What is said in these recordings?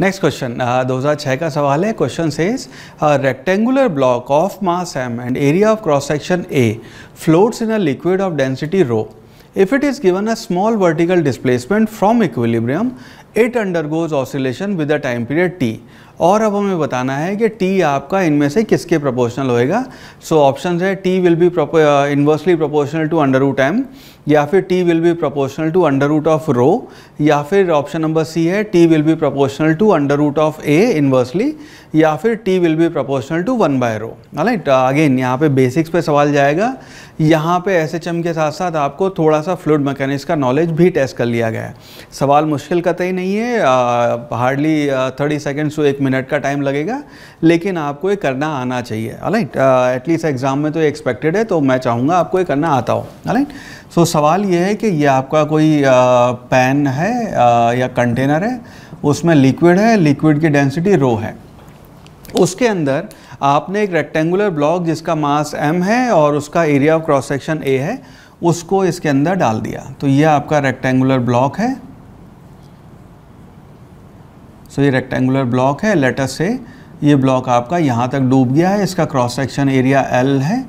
Next question, uh, 2006 का सवाल है question says rectangular block of m and area of cross-section a floats in a liquid of density rho. If it is given a small vertical displacement from equilibrium, it undergoes oscillation with a time period t. और अब हमें बताना है कि T आपका इनमें से किसके प्रोपोर्शनल होएगा सो ऑप्शन है T will be inversely proportional to under root M या फिर T will be proportional to under root of rho या फिर ऑप्शन नंबर सी है T will be proportional to under root of A inversely या फिर T will be proportional to one by rho right again यहाँ पे basics पे सवाल जाएगा यहाँ पे एस के साथ साथ आपको थोड़ा सा फ्लूड मैकेनिक्स का नॉलेज भी टेस्ट कर लिया गया है सवाल मुश्किल कतई नहीं है हार्डली थर्टी सेकेंड्स टू एक मिनट मिनट का टाइम लगेगा लेकिन आपको ये करना आना चाहिए राइट एटलीस्ट एग्ज़ाम में तो एक्सपेक्टेड है तो मैं चाहूँगा आपको ये करना आता हो राइट सो so, सवाल ये है कि ये आपका कोई पैन uh, है uh, या कंटेनर है उसमें लिक्विड है लिक्विड की डेंसिटी रो है उसके अंदर आपने एक रेक्टेंगुलर ब्लॉक जिसका मास एम है और उसका area of cross section A है उसको इसके अंदर डाल दिया तो ये आपका रेक्टेंगुलर ब्लॉक है सो ये रेक्टेंगुलर ब्लॉक है लेटस से ये ब्लॉक आपका यहाँ तक डूब गया है इसका क्रॉस सेक्शन एरिया एल है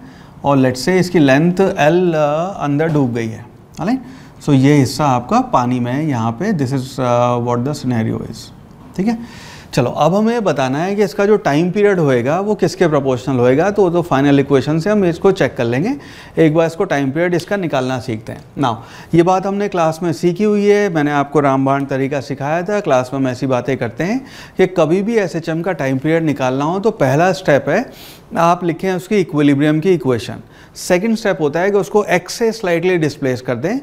और लेट से इसकी लेंथ एल uh, अंदर डूब गई है राइट सो so, ये हिस्सा आपका पानी में यहाँ पे this is what the scenario is ठीक है चलो अब हमें बताना है कि इसका जो टाइम पीरियड होएगा वो किसके प्रोपोर्शनल होएगा तो तो फाइनल इक्वेशन से हम इसको चेक कर लेंगे एक बार इसको टाइम पीरियड इसका निकालना सीखते हैं ना ये बात हमने क्लास में सीखी हुई है मैंने आपको रामबाण तरीका सिखाया था क्लास में हम ऐसी बातें करते हैं कि कभी भी एस का टाइम पीरियड निकालना हो तो पहला स्टेप है आप लिखें उसकी इक्वलिब्रियम की इक्वेशन सेकेंड स्टेप होता है कि उसको एक्स से स्लाइटली डिस्प्लेस कर दें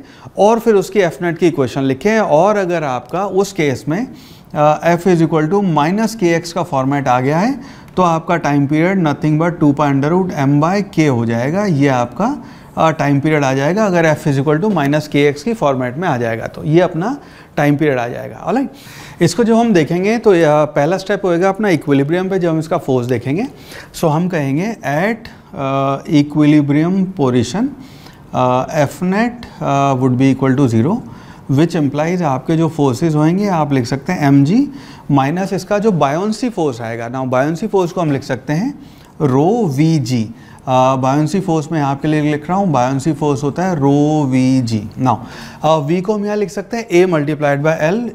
और फिर उसकी एफनेट की इक्वेशन लिखें और अगर आपका उस केस में F is equal to minus K X का फॉर्मेट आ गया है तो आपका time period nothing but two pi under root M by K हो जाएगा ये आपका टाइम पीरियड आ जाएगा अगर F is equal to minus K X की फॉर्मेट में आ जाएगा तो ये अपना टाइम पीरियड आ जाएगा ऑलराइट इसको जो हम देखेंगे तो पहला स्टेप होएगा अपना इक्विलिब्रियम पे जब हम इसका फोर्स देखेंगे सो हम कहेंगे at equilibrium position F net would be equal to zero which implies आपके जो फोर्सेज होंगे आप लिख सकते हैं एम जी माइनस इसका जो बायोन्सी फोर्स आएगा ना बायोन्सी फोर्स को हम लिख सकते हैं rho V G buoyancy force में आपके लिए लिख रहा हूँ बायोन्सी फोर्स होता है rho V G now V को हम यहाँ लिख सकते हैं A multiplied by L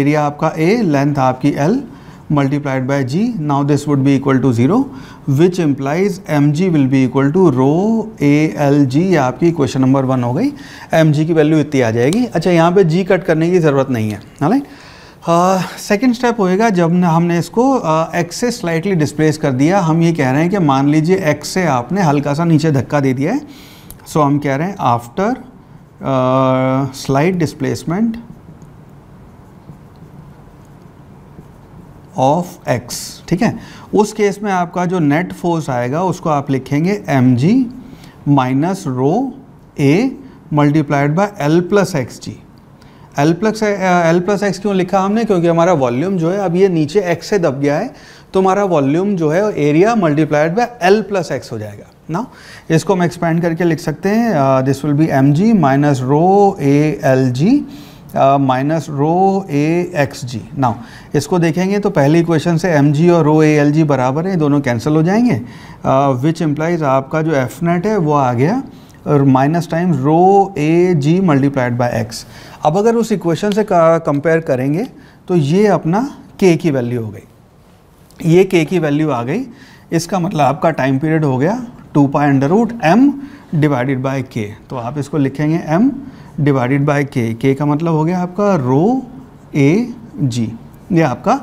area आपका ए लेंथ आपकी L multiplied by G. Now this would be equal to 0 which implies mg will be equal to rho alg ये आपकी क्वेश्चन नंबर वन हो गई mg की वैल्यू इतनी आ जाएगी अच्छा यहाँ पे g कट करने की ज़रूरत नहीं है है सेकेंड uh, स्टेप होएगा जब न, हमने इसको एक्स uh, से स्लाइटली डिस्प्लेस कर दिया हम ये कह रहे हैं कि मान लीजिए एक्स से आपने हल्का सा नीचे धक्का दे दिया है सो so, हम कह रहे हैं after slight displacement of X ठीक है उस केस में आपका जो नेट फोर्स आएगा उसको आप लिखेंगे M G minus rho A multiplied by L plus X G L plus L plus X क्यों लिखा हमने क्योंकि हमारा वॉल्यूम जो है अब ये नीचे एक्स से दब गया है तो हमारा वॉल्यूम जो है area multiplied by L plus X हो जाएगा ना इसको हम एक्सपेंड करके लिख सकते हैं this will be M G minus rho A L G minus rho A X G now इसको देखेंगे तो पहले इक्वेशन से एम जी और रो ए एल जी बराबर है दोनों कैंसिल हो जाएंगे विच इम्प्लाइज आपका जो एफ नेट है वो आ गया और minus time rho A G multiplied by X अब अगर उस इक्वेशन से कंपेयर करेंगे तो ये अपना के की वैल्यू हो गई ये के की वैल्यू आ गई इसका मतलब आपका टाइम पीरियड हो गया two pi under root M divided by K तो आप इसको लिखेंगे एम डिवाइडेड बाय के के का मतलब हो गया आपका रो ए जी ये आपका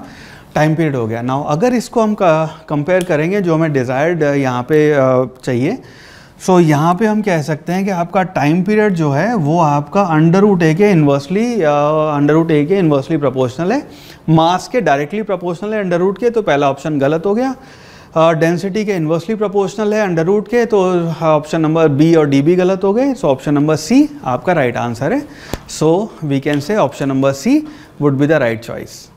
टाइम पीरियड हो गया नाउ अगर इसको हम कंपेयर करेंगे जो हमें डिज़ायर्ड यहाँ पे चाहिए सो so, यहाँ पे हम कह सकते हैं कि आपका टाइम पीरियड जो है वो आपका अंडर रूट ए के इन्वर्सली अंडर रूट ए के इन्वर्सली प्रोपोर्शनल है मास के डायरेक्टली प्रोपोर्शनल है अंडर रूट के तो पहला ऑप्शन गलत हो गया डेंसिटी हाँ, के इन्वर्सली प्रोपोर्शनल है अंडर रूट के तो ऑप्शन नंबर बी और डी भी गलत हो गए सो ऑप्शन नंबर सी आपका राइट right आंसर है so we can say option number C would be the right choice